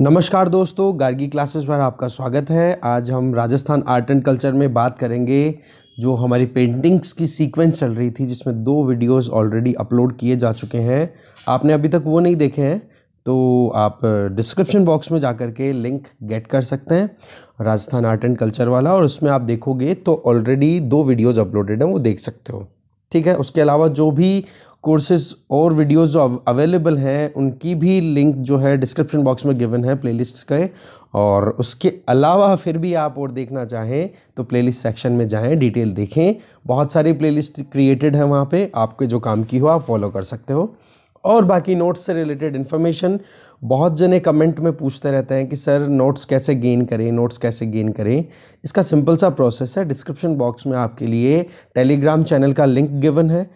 नमस्कार दोस्तों गार्गी क्लासेस पर आपका स्वागत है आज हम राजस्थान आर्ट एंड कल्चर में बात करेंगे जो हमारी पेंटिंग्स की सीक्वेंस चल रही थी जिसमें दो वीडियोस ऑलरेडी अपलोड किए जा चुके हैं आपने अभी तक वो नहीं देखे हैं तो आप डिस्क्रिप्शन बॉक्स में जा कर के लिंक गेट कर सकते हैं राजस्थान आर्ट एंड कल्चर वाला और उसमें आप देखोगे तो ऑलरेडी दो वीडियोज़ अपलोडेड हैं वो देख सकते हो ठीक है उसके अलावा जो भी कोर्सेज और वीडियोस जो अवेलेबल हैं उनकी भी लिंक जो है डिस्क्रिप्शन बॉक्स में गिवन है लिस्ट के और उसके अलावा फिर भी आप और देखना चाहें तो प्लेलिस्ट सेक्शन में जाएं डिटेल देखें बहुत सारी प्लेलिस्ट क्रिएटेड है वहाँ पे आपके जो काम की हो आप फॉलो कर सकते हो और बाकी नोट्स से रिलेटेड इन्फॉर्मेशन बहुत जने कमेंट में पूछते रहते हैं कि सर नोट्स कैसे गेन करें नोट्स कैसे गेन करें इसका सिंपल सा प्रोसेस है डिस्क्रिप्शन बॉक्स में आपके लिए टेलीग्राम चैनल का लिंक गिवन है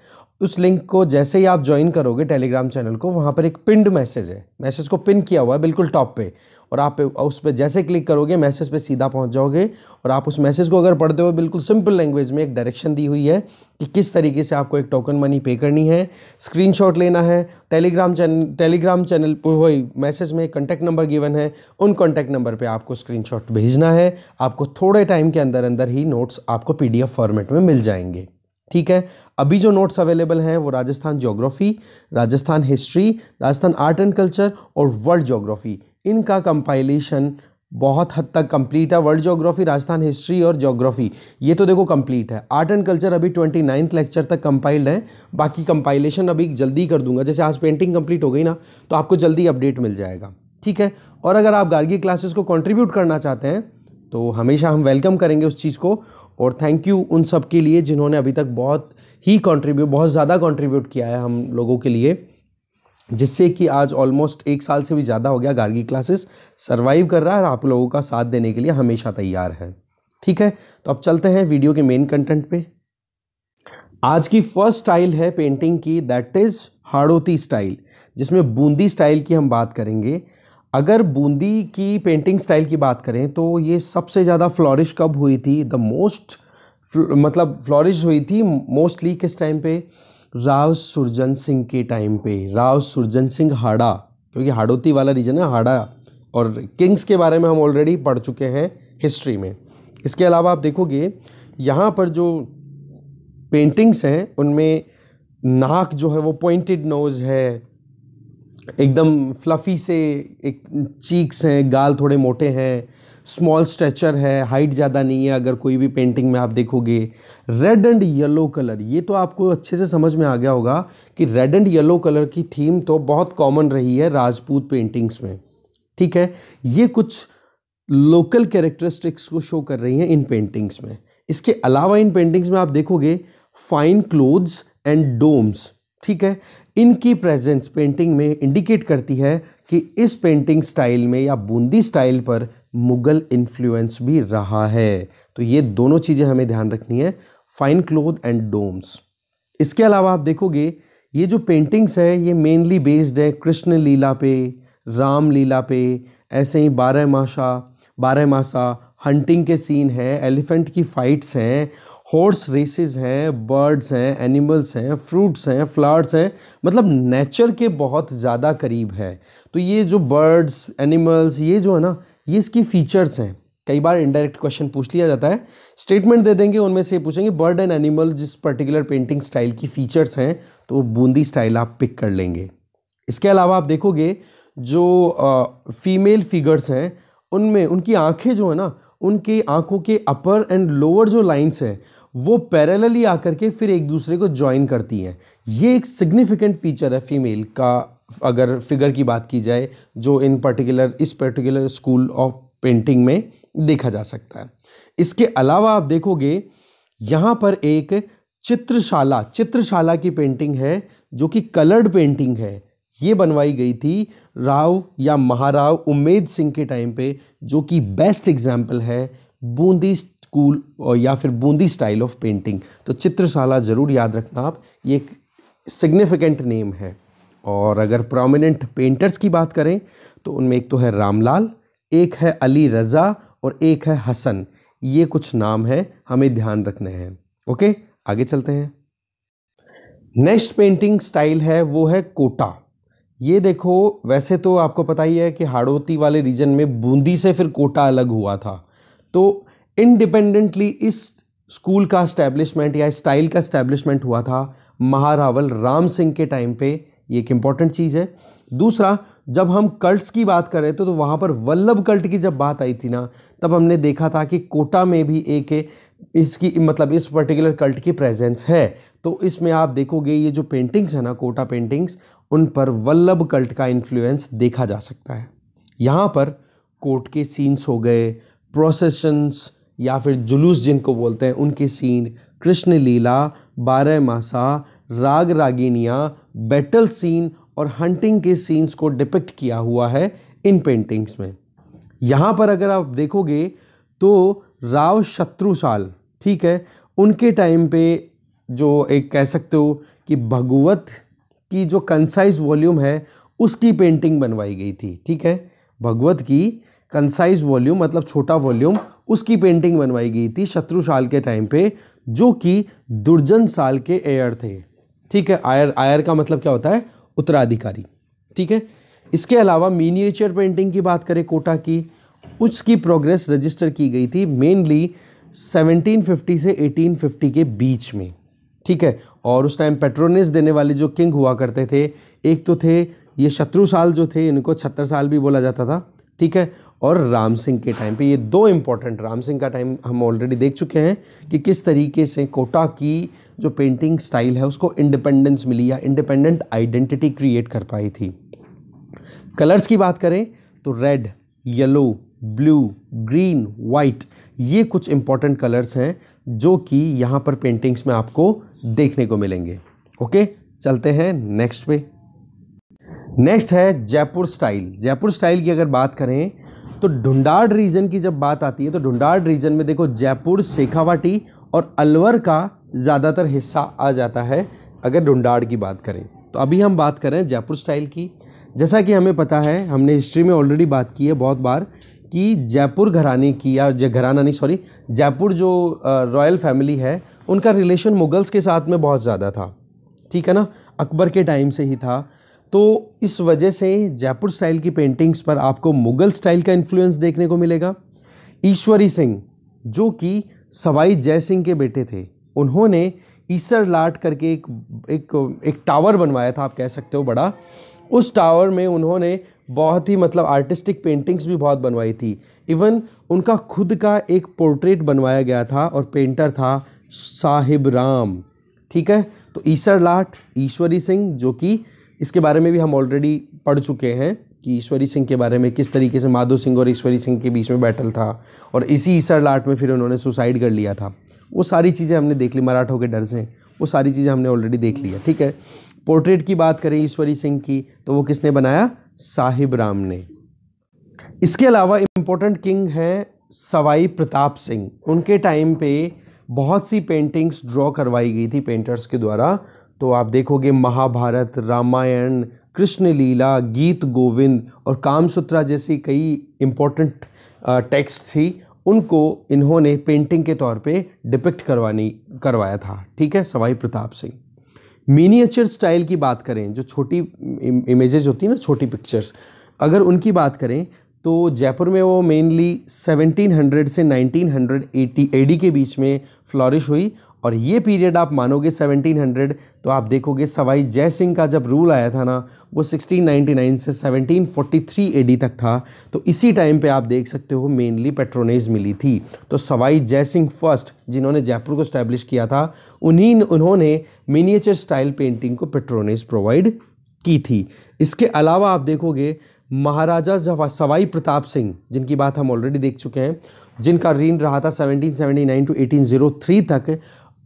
उस लिंक को जैसे ही आप ज्वाइन करोगे टेलीग्राम चैनल को वहाँ पर एक पिंड मैसेज है मैसेज को पिन किया हुआ है बिल्कुल टॉप पे और आप उस पर जैसे क्लिक करोगे मैसेज पे सीधा पहुँच जाओगे और आप उस मैसेज को अगर पढ़ते हो बिल्कुल सिंपल लैंग्वेज में एक डायरेक्शन दी हुई है कि किस तरीके से आपको एक टोकन मनी पे करनी है स्क्रीन लेना है टेलीग्राम चैनल टेलीग्राम चैनल वही मैसेज में कॉन्टैक्ट नंबर गिवन है उन कॉन्टैक्ट नंबर पर आपको स्क्रीन भेजना है आपको थोड़े टाइम के अंदर अंदर ही नोट्स आपको पी फॉर्मेट में मिल जाएंगे ठीक है अभी जो नोट्स अवेलेबल हैं वो Rajasthan geography Rajasthan history Rajasthan art and culture और वर्ल्ड ज्योग्राफी इनका कंपाइलेशन बहुत हद तक कंप्लीट है वर्ल्ड जोग्राफी राजस्थान हिस्ट्री और ज्योग्राफी ये तो देखो कंप्लीट है आर्ट एंड कल्चर अभी ट्वेंटी नाइन्थ लेक्चर तक कंपाइल्ड है बाकी कंपाइलेशन अभी जल्दी कर दूंगा जैसे आज पेंटिंग कंप्लीट हो गई ना तो आपको जल्दी अपडेट मिल जाएगा ठीक है और अगर आप गार्गी क्लासेस को कंट्रीब्यूट करना चाहते हैं तो हमेशा हम वेलकम करेंगे उस चीज़ को और थैंक यू उन सब के लिए जिन्होंने अभी तक बहुत ही कंट्रीब्यूट बहुत ज़्यादा कंट्रीब्यूट किया है हम लोगों के लिए जिससे कि आज ऑलमोस्ट एक साल से भी ज़्यादा हो गया गार्गी क्लासेस सर्वाइव कर रहा है और आप लोगों का साथ देने के लिए हमेशा तैयार है ठीक है तो अब चलते हैं वीडियो के मेन कंटेंट पे आज की फर्स्ट स्टाइल है पेंटिंग की दैट इज़ हाड़ोती स्टाइल जिसमें बूंदी स्टाइल की हम बात करेंगे अगर बूंदी की पेंटिंग स्टाइल की बात करें तो ये सबसे ज़्यादा फ्लॉरिश कब हुई थी द मोस्ट मतलब फ्लॉरिश हुई थी मोस्टली किस टाइम पे राव सुरजन सिंह के टाइम पे राव सुरजन सिंह हाड़ा क्योंकि हाड़ोती वाला रीजन है हाड़ा और किंग्स के बारे में हम ऑलरेडी पढ़ चुके हैं हिस्ट्री में इसके अलावा आप देखोगे यहाँ पर जो पेंटिंग्स हैं उनमें नाक जो है वो पॉइंटेड नोज़ है एकदम फ्लफ़ी से एक चीक्स हैं गाल थोड़े मोटे हैं स्मॉल स्ट्रेचर है हाइट ज़्यादा नहीं है अगर कोई भी पेंटिंग में आप देखोगे रेड एंड येलो कलर ये तो आपको अच्छे से समझ में आ गया होगा कि रेड एंड येलो कलर की थीम तो बहुत कॉमन रही है राजपूत पेंटिंग्स में ठीक है ये कुछ लोकल कैरेक्टरिस्टिक्स को शो कर रही हैं इन पेंटिंग्स में इसके अलावा इन पेंटिंग्स में आप देखोगे फाइन क्लोथ्स एंड डोम्स ठीक है इनकी प्रेजेंस पेंटिंग में इंडिकेट करती है कि इस पेंटिंग स्टाइल में या बूंदी स्टाइल पर मुग़ल इन्फ्लुएंस भी रहा है तो ये दोनों चीज़ें हमें ध्यान रखनी है फाइन क्लोथ एंड डोम्स इसके अलावा आप देखोगे ये जो पेंटिंग्स है ये मेनली बेस्ड है कृष्ण लीला पे राम लीला पे ऐसे ही बारह माशा बारह मासा हंटिंग के सीन हैं एलिफेंट की फाइट्स हैं हॉर्स रेसेस हैं बर्ड्स हैं एनिमल्स हैं फ्रूट्स हैं फ्लावर्स हैं मतलब नेचर के बहुत ज़्यादा करीब है तो ये जो बर्ड्स एनिमल्स ये जो है ना ये इसकी फ़ीचर्स हैं कई बार इनडायरेक्ट क्वेश्चन पूछ लिया जाता है स्टेटमेंट दे देंगे उनमें से पूछेंगे बर्ड एंड एनिमल जिस पर्टिकुलर पेंटिंग स्टाइल की फ़ीचर्स हैं तो बूंदी स्टाइल आप पिक कर लेंगे इसके अलावा आप देखोगे जो फीमेल फिगर्स हैं उनमें उनकी आंखें जो है ना उनकी आंखों के अपर एंड लोअर जो लाइंस हैं वो पैरेलली आकर के फिर एक दूसरे को ज्वाइन करती हैं ये एक सिग्निफिकेंट फीचर है फीमेल का अगर फिगर की बात की जाए जो इन पर्टिकुलर इस पर्टिकुलर स्कूल ऑफ पेंटिंग में देखा जा सकता है इसके अलावा आप देखोगे यहाँ पर एक चित्रशाला चित्रशाला की पेंटिंग है जो कि कलर्ड पेंटिंग है ये बनवाई गई थी राव या महाराव उम्मेद सिंह के टाइम पे जो कि बेस्ट एग्जाम्पल है बूंदी स्कूल और या फिर बूंदी स्टाइल ऑफ पेंटिंग तो चित्रशाला ज़रूर याद रखना आप ये एक सिग्निफिकेंट नेम है और अगर प्रोमिनेंट पेंटर्स की बात करें तो उनमें एक तो है रामलाल एक है अली रज़ा और एक है हसन ये कुछ नाम है हमें ध्यान रखने हैं ओके आगे चलते हैं नेक्स्ट पेंटिंग स्टाइल है वो है कोटा ये देखो वैसे तो आपको पता ही है कि हाड़ोती वाले रीजन में बूंदी से फिर कोटा अलग हुआ था तो इंडिपेंडेंटली इस स्कूल का स्टैब्लिशमेंट या स्टाइल का स्टैब्लिशमेंट हुआ था महारावल राम सिंह के टाइम पे ये एक इम्पॉर्टेंट चीज़ है दूसरा जब हम कल्ट्स की बात कर रहे थे तो वहाँ पर वल्लभ कल्ट की जब बात आई थी ना तब हमने देखा था कि कोटा में भी एक इसकी मतलब इस पर्टिकुलर कल्ट की प्रेजेंस है तो इसमें आप देखोगे ये जो पेंटिंग्स है ना कोटा पेंटिंग्स उन पर वल्लभ कल्ट का इन्फ्लुएंस देखा जा सकता है यहाँ पर कोर्ट के सीन्स हो गए प्रोसेशंस या फिर जुलूस जिनको बोलते हैं उनके सीन कृष्ण लीला बारह मासा राग रागिनिया बैटल सीन और हंटिंग के सीन्स को डिपिक्ट किया हुआ है इन पेंटिंग्स में यहाँ पर अगर आप देखोगे तो राव शत्रुशाल ठीक है उनके टाइम पे जो एक कह सकते हो कि भगवत की जो कंसाइज वॉल्यूम है उसकी पेंटिंग बनवाई गई थी ठीक है भगवत की कंसाइज वॉल्यूम मतलब छोटा वॉल्यूम उसकी पेंटिंग बनवाई गई थी शत्रु साल के टाइम पे जो कि दुर्जन साल के एयर थे ठीक है आयर आयर का मतलब क्या होता है उत्तराधिकारी ठीक है इसके अलावा मीनिएचर पेंटिंग की बात करें कोटा की उसकी प्रोग्रेस रजिस्टर की गई थी मेनली 1750 से 1850 के बीच में ठीक है और उस टाइम पेट्रोनिस देने वाले जो किंग हुआ करते थे एक तो थे ये शत्रु साल जो थे इनको छत्तर साल भी बोला जाता था ठीक है और राम सिंह के टाइम पे ये दो इम्पॉर्टेंट राम सिंह का टाइम हम ऑलरेडी देख चुके हैं कि किस तरीके से कोटा की जो पेंटिंग स्टाइल है उसको इंडिपेंडेंस मिली या इंडिपेंडेंट आइडेंटिटी क्रिएट कर पाई थी कलर्स की बात करें तो red yellow blue green white ये कुछ इंपॉर्टेंट कलर्स हैं जो कि यहाँ पर पेंटिंग्स में आपको देखने को मिलेंगे ओके चलते हैं नेक्स्ट पे नेक्स्ट है जयपुर स्टाइल जयपुर स्टाइल की अगर बात करें तो ढूंढाड़ रीजन की जब बात आती है तो ढूंढाड़ रीजन में देखो जयपुर शेखावाटी और अलवर का ज़्यादातर हिस्सा आ जाता है अगर ढूंढाड़ की बात करें तो अभी हम बात करें जयपुर स्टाइल की जैसा कि हमें पता है हमने हिस्ट्री में ऑलरेडी बात की है बहुत बार कि जयपुर घराने की या घराना नहीं सॉरी जयपुर जो रॉयल फैमिली है उनका रिलेशन मुगल्स के साथ में बहुत ज़्यादा था ठीक है ना अकबर के टाइम से ही था तो इस वजह से जयपुर स्टाइल की पेंटिंग्स पर आपको मुगल स्टाइल का इन्फ्लुएंस देखने को मिलेगा ईश्वरी सिंह जो कि सवाई जय सिंह के बेटे थे उन्होंने ईसर लाट करके एक एक एक टावर बनवाया था आप कह सकते हो बड़ा उस टावर में उन्होंने बहुत ही मतलब आर्टिस्टिक पेंटिंग्स भी बहुत बनवाई थी इवन उनका खुद का एक पोर्ट्रेट बनवाया गया था और पेंटर था साहिब राम ठीक है तो ईसर लाट ईश्वरी सिंह जो कि इसके बारे में भी हम ऑलरेडी पढ़ चुके हैं कि ईश्वरी सिंह के बारे में किस तरीके से माधो सिंह और ईश्वरी सिंह के बीच में बैटल था और इसी ईसर लाट में फिर उन्होंने सुसाइड कर लिया था वो सारी चीज़ें हमने देख ली मराठों के डर से वो सारी चीज़ें हमने ऑलरेडी देख ली है ठीक है पोर्ट्रेट की बात करें ईश्वरी सिंह की तो वो किसने बनाया साहिब राम ने इसके अलावा इम्पोर्टेंट किंग हैं सवाई प्रताप सिंह उनके टाइम पे बहुत सी पेंटिंग्स ड्रॉ करवाई गई थी पेंटर्स के द्वारा तो आप देखोगे महाभारत रामायण कृष्ण लीला गीत गोविंद और कामसूत्रा जैसी कई इम्पोर्टेंट टेक्स्ट थी उनको इन्होंने पेंटिंग के तौर पे डिपिक्ट करवानी करवाया था ठीक है सवाई प्रताप सिंह मीनिएचर स्टाइल की बात करें जो छोटी इमेजेज होती है ना छोटी पिक्चर्स अगर उनकी बात करें तो जयपुर में वो मेनली 1700 से 1980 एडी के बीच में फ्लॉरिश हुई और ये पीरियड आप मानोगे 1700 तो आप देखोगे सवाई जय सिंह का जब रूल आया था ना वो 1699 से 1743 एडी तक था तो इसी टाइम पे आप देख सकते हो मेनली पेट्रोनेज मिली थी तो सवाई जय सिंह फर्स्ट जिन्होंने जयपुर को स्टैब्लिश किया था उन्हीं उन्होंने मिनिएचर स्टाइल पेंटिंग को पेट्रोनेज प्रोवाइड की थी इसके अलावा आप देखोगे महाराजा सवाई प्रताप सिंह जिनकी बात हम ऑलरेडी देख चुके हैं जिनका रीन रहा था 1779 टू 1803 तक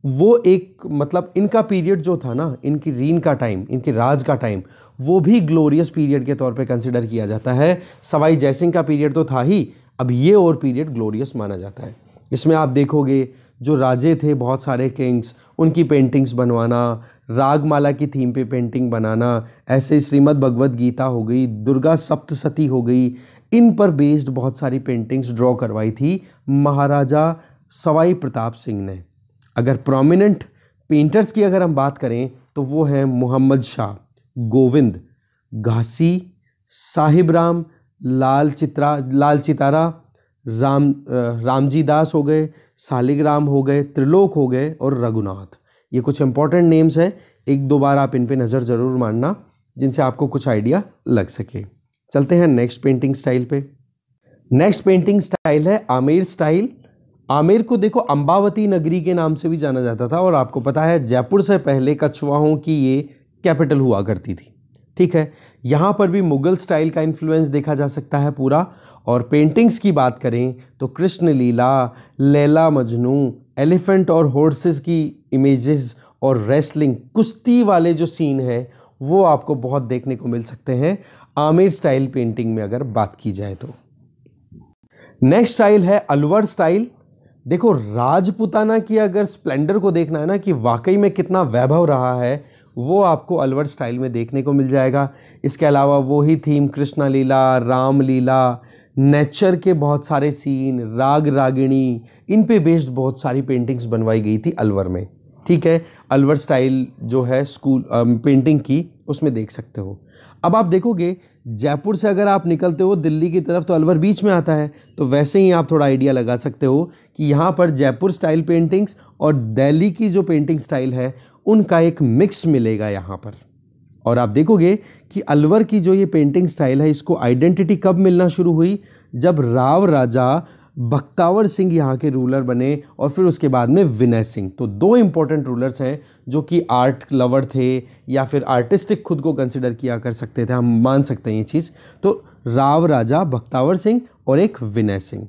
वो एक मतलब इनका पीरियड जो था ना इनकी रीन का टाइम इनके राज का टाइम वो भी ग्लोरियस पीरियड के तौर पे कंसिडर किया जाता है सवाई जयसिंह का पीरियड तो था ही अब ये और पीरियड ग्लोरियस माना जाता है इसमें आप देखोगे जो राजे थे बहुत सारे किंग्स उनकी पेंटिंग्स बनवाना रागमाला की थीम पे पेंटिंग बनाना ऐसे श्रीमद भगवद गीता हो गई दुर्गा सप्तसती हो गई इन पर बेस्ड बहुत सारी पेंटिंग्स ड्रॉ करवाई थी महाराजा सवाई प्रताप सिंह ने अगर प्रोमिनेंट पेंटर्स की अगर हम बात करें तो वो हैं मोहम्मद शाह गोविंद घासी साहिब राम लाल चित्रा लाल चितारा राम रामजी दास हो गए सालिग्राम हो गए त्रिलोक हो गए और रघुनाथ ये कुछ इंपॉर्टेंट नेम्स हैं एक दो बार आप इन पे नज़र ज़रूर मारना जिनसे आपको कुछ आइडिया लग सके चलते हैं नेक्स्ट पेंटिंग स्टाइल पे नेक्स्ट पेंटिंग स्टाइल है आमिर स्टाइल आमेर को देखो अंबावती नगरी के नाम से भी जाना जाता था और आपको पता है जयपुर से पहले कछुआहों की ये कैपिटल हुआ करती थी ठीक है यहाँ पर भी मुग़ल स्टाइल का इन्फ्लुएंस देखा जा सकता है पूरा और पेंटिंग्स की बात करें तो कृष्ण लीला लैला मजनू एलिफेंट और हॉर्सेस की इमेजेस और रेसलिंग कुश्ती वाले जो सीन हैं वो आपको बहुत देखने को मिल सकते हैं आमिर स्टाइल पेंटिंग में अगर बात की जाए तो नेक्स्ट स्टाइल है अलवर स्टाइल देखो राजपुताना की अगर स्प्लेंडर को देखना है ना कि वाकई में कितना वैभव रहा है वो आपको अलवर स्टाइल में देखने को मिल जाएगा इसके अलावा वो ही थीम कृष्णा लीला राम लीला नेचर के बहुत सारे सीन राग रागिणी इन पे बेस्ड बहुत सारी पेंटिंग्स बनवाई गई थी अलवर में ठीक है अलवर स्टाइल जो है स्कूल पेंटिंग की उसमें देख सकते हो अब आप देखोगे जयपुर से अगर आप निकलते हो दिल्ली की तरफ तो अलवर बीच में आता है तो वैसे ही आप थोड़ा आइडिया लगा सकते हो कि यहाँ पर जयपुर स्टाइल पेंटिंग्स और दिल्ली की जो पेंटिंग स्टाइल है उनका एक मिक्स मिलेगा यहाँ पर और आप देखोगे कि अलवर की जो ये पेंटिंग स्टाइल है इसको आइडेंटिटी कब मिलना शुरू हुई जब राव राजा बख्तावर सिंह यहाँ के रूलर बने और फिर उसके बाद में विनय सिंह तो दो इम्पोर्टेंट रूलर्स हैं जो कि आर्ट लवर थे या फिर आर्टिस्टिक खुद को कंसिडर किया कर सकते थे हम मान सकते हैं ये चीज़ तो राव राजा बख्तावर सिंह और एक विनय सिंह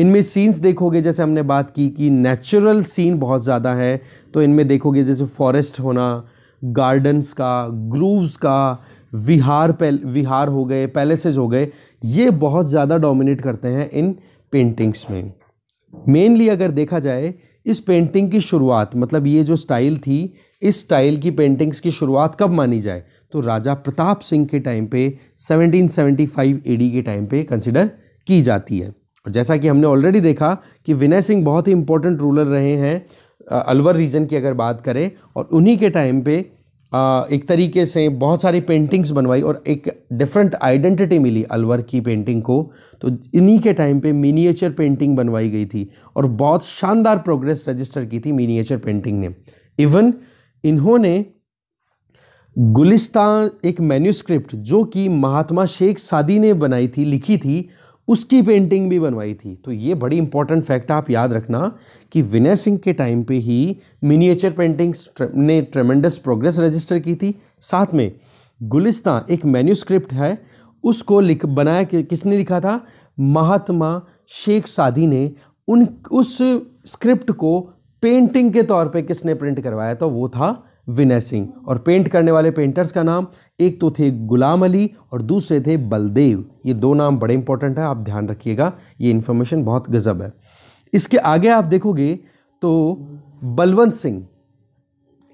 इनमें सीन्स देखोगे जैसे हमने बात की कि नेचुरल सीन बहुत ज़्यादा है तो इनमें देखोगे जैसे फॉरेस्ट होना गार्डन्स का ग्रूव्स का विहार पैल विहार हो गए पैलेसेज हो गए ये बहुत ज़्यादा डोमिनेट करते हैं इन पेंटिंग्स में मेनली अगर देखा जाए इस पेंटिंग की शुरुआत मतलब ये जो स्टाइल थी इस स्टाइल की पेंटिंग्स की शुरुआत कब मानी जाए तो राजा प्रताप सिंह के टाइम पे 1775 एडी के टाइम पे कंसिडर की जाती है और जैसा कि हमने ऑलरेडी देखा कि विनय सिंह बहुत ही इंपॉर्टेंट रूलर रहे हैं अलवर रीजन की अगर बात करें और उन्हीं के टाइम पे एक तरीके से बहुत सारी पेंटिंग्स बनवाई और एक डिफरेंट आइडेंटिटी मिली अलवर की पेंटिंग को तो इन्हीं के टाइम पे मिनिएचर पेंटिंग बनवाई गई थी और बहुत शानदार प्रोग्रेस रजिस्टर की थी मिनिएचर पेंटिंग ने इवन इन्होंने गुलिस्तान एक मैन्यूस्क्रिप्ट जो कि महात्मा शेख सादी ने बनाई थी लिखी थी उसकी पेंटिंग भी बनवाई थी तो ये बड़ी इंपॉर्टेंट फैक्ट आप याद रखना कि विनय सिंह के टाइम पे ही मिनिएचर पेंटिंग्स ने ट्रेमेंडस प्रोग्रेस रजिस्टर की थी साथ में गुलिस्तान एक मैन्यूस्क्रिप्ट है उसको लिख बनाया कि, किसने लिखा था महात्मा शेख सादी ने उन उस स्क्रिप्ट को पेंटिंग के तौर पे किसने प्रिंट करवाया तो वो था विनय सिंह और पेंट करने वाले पेंटर्स का नाम एक तो थे गुलाम अली और दूसरे थे बलदेव ये दो नाम बड़े इंपॉर्टेंट हैं आप ध्यान रखिएगा ये इन्फॉर्मेशन बहुत गजब है इसके आगे आप देखोगे तो बलवंत सिंह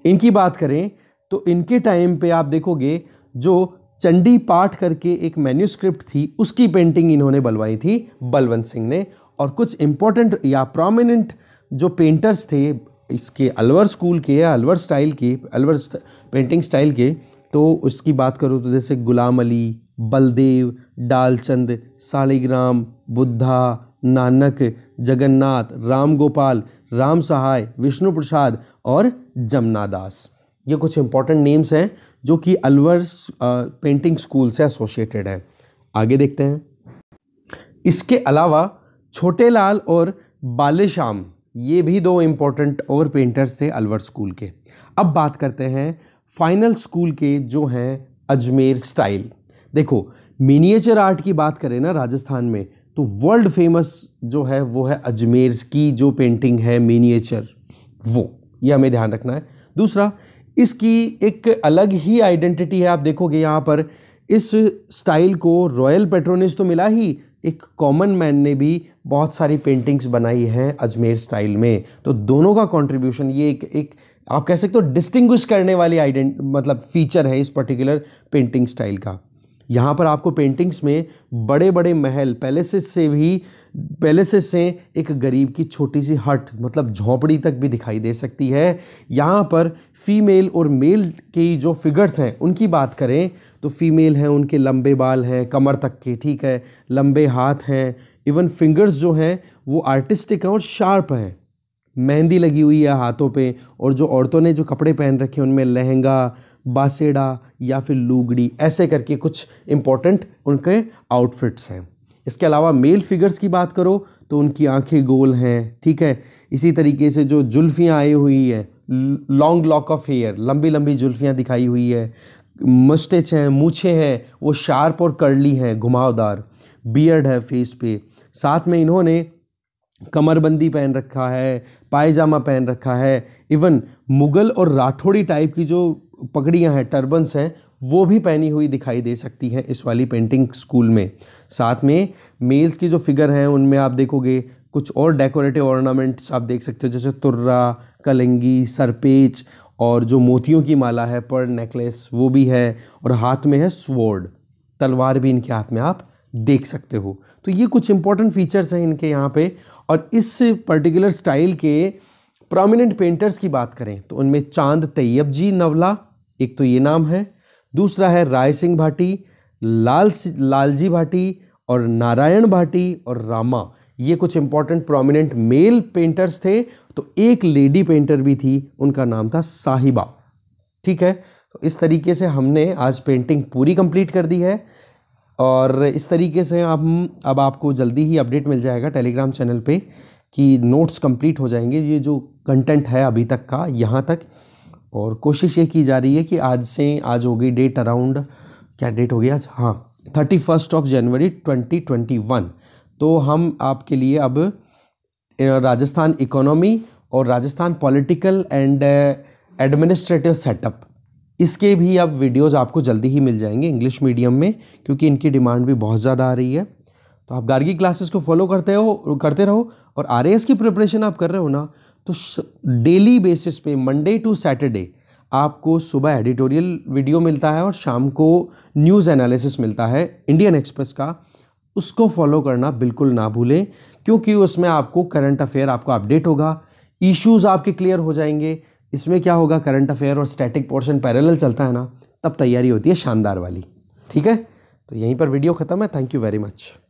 इनकी बात करें तो इनके टाइम पे आप देखोगे जो चंडी पाठ करके एक मैन्यूस्क्रिप्ट थी उसकी पेंटिंग इन्होंने बलवाई थी बलवंत सिंह ने और कुछ इम्पोर्टेंट या प्रोमिनेंट जो पेंटर्स थे इसके अलवर स्कूल के या अलवर स्टाइल के अलवर पेंटिंग स्टाइल के तो उसकी बात करो तो जैसे गुलाम अली बलदेव डालचंद सालिग्राम बुद्धा नानक जगन्नाथ राम गोपाल राम सहाय विष्णु प्रसाद और जमुना दास ये कुछ इंपॉर्टेंट नेम्स हैं जो कि अलवर पेंटिंग स्कूल से एसोसिएटेड हैं आगे देखते हैं इसके अलावा छोटे लाल और बाले श्याम ये भी दो इम्पोर्टेंट और पेंटर्स थे अलवर स्कूल के अब बात करते हैं फाइनल स्कूल के जो हैं अजमेर स्टाइल देखो मिनिएचर आर्ट की बात करें ना राजस्थान में तो वर्ल्ड फेमस जो है वो है अजमेर की जो पेंटिंग है मिनिएचर वो ये हमें ध्यान रखना है दूसरा इसकी एक अलग ही आइडेंटिटी है आप देखोगे यहाँ पर इस स्टाइल को रॉयल पेट्रोनिस तो मिला ही एक कॉमन मैन ने भी बहुत सारी पेंटिंग्स बनाई हैं अजमेर स्टाइल में तो दोनों का कंट्रीब्यूशन ये एक एक आप कह सकते हो डिस्टिंग्विश करने वाली आइडेंट मतलब फीचर है इस पर्टिकुलर पेंटिंग स्टाइल का यहाँ पर आपको पेंटिंग्स में बड़े बड़े महल पैलेसेस से भी पैलेसेस से एक गरीब की छोटी सी हट मतलब झोंपड़ी तक भी दिखाई दे सकती है यहाँ पर फीमेल और मेल की जो फिगर्स हैं उनकी बात करें तो फीमेल हैं उनके लंबे बाल हैं कमर तक के ठीक है लंबे हाथ हैं इवन फिंगर्स जो हैं वो आर्टिस्टिक हैं और शार्प हैं मेहंदी लगी हुई है हाथों पे और जो औरतों ने जो कपड़े पहन रखे हैं उनमें लहंगा बासेड़ा या फिर लूगड़ी ऐसे करके कुछ इम्पोर्टेंट उनके आउटफिट्स हैं इसके अलावा मेल फिगर्स की बात करो तो उनकी आंखें गोल हैं ठीक है इसी तरीके से जो जुल्फियाँ आई हुई है लॉन्ग लॉक ऑफ हेयर लंबी लंबी जुल्फियाँ दिखाई हुई है मस्टेच हैं मूछे हैं वो शार्प और कर्ली हैं घुमावदार बियर्ड है फेस पे साथ में इन्होंने कमरबंदी पहन रखा है पायजामा पहन रखा है इवन मुग़ल और राठौड़ी टाइप की जो पगड़ियाँ हैं टर्बन्स हैं वो भी पहनी हुई दिखाई दे सकती हैं इस वाली पेंटिंग स्कूल में साथ में मेल्स की जो फिगर हैं उनमें आप देखोगे कुछ और डेकोरेटिव ऑर्नामेंट्स आप देख सकते हो जैसे तुर्रा कलंगी सरपेच और जो मोतियों की माला है पर नेकलेस वो भी है और हाथ में है स्वॉर्ड तलवार भी इनके हाथ में आप देख सकते हो तो ये कुछ इंपॉर्टेंट फीचर्स हैं इनके यहाँ पे और इस पर्टिकुलर स्टाइल के प्रोमिनेंट पेंटर्स की बात करें तो उनमें चांद तैयब जी नवला एक तो ये नाम है दूसरा है राय सिंह भाटी लाल लालजी भाटी और नारायण भाटी और रामा ये कुछ इंपॉर्टेंट प्रोमिनेंट मेल पेंटर्स थे तो एक लेडी पेंटर भी थी उनका नाम था साहिबा ठीक है तो इस तरीके से हमने आज पेंटिंग पूरी कंप्लीट कर दी है और इस तरीके से हम अब आपको जल्दी ही अपडेट मिल जाएगा टेलीग्राम चैनल पे कि नोट्स कंप्लीट हो जाएंगे ये जो कंटेंट है अभी तक का यहाँ तक और कोशिश ये की जा रही है कि आज से आज हो गई डेट अराउंड क्या डेट हो गया आज हाँ thirty first of January twenty twenty one तो हम आपके लिए अब राजस्थान इकोनॉमी और Rajasthan political and administrative setup इसके भी अब वीडियोस आपको जल्दी ही मिल जाएंगे इंग्लिश मीडियम में क्योंकि इनकी डिमांड भी बहुत ज़्यादा आ रही है तो आप गार्गी क्लासेस को फॉलो करते हो करते रहो और आर की प्रिपरेशन आप कर रहे हो ना तो डेली बेसिस पे मंडे टू सैटरडे आपको सुबह एडिटोरियल वीडियो मिलता है और शाम को न्यूज़ एनालिसिस मिलता है इंडियन एक्सप्रेस का उसको फॉलो करना बिल्कुल ना भूलें क्योंकि उसमें आपको करंट अफेयर आपको अपडेट होगा इश्यूज आपके क्लियर हो जाएंगे इसमें क्या होगा करंट अफेयर और स्टैटिक पोर्शन पैरेलल चलता है ना तब तैयारी होती है शानदार वाली ठीक है तो यहीं पर वीडियो ख़त्म है थैंक यू वेरी मच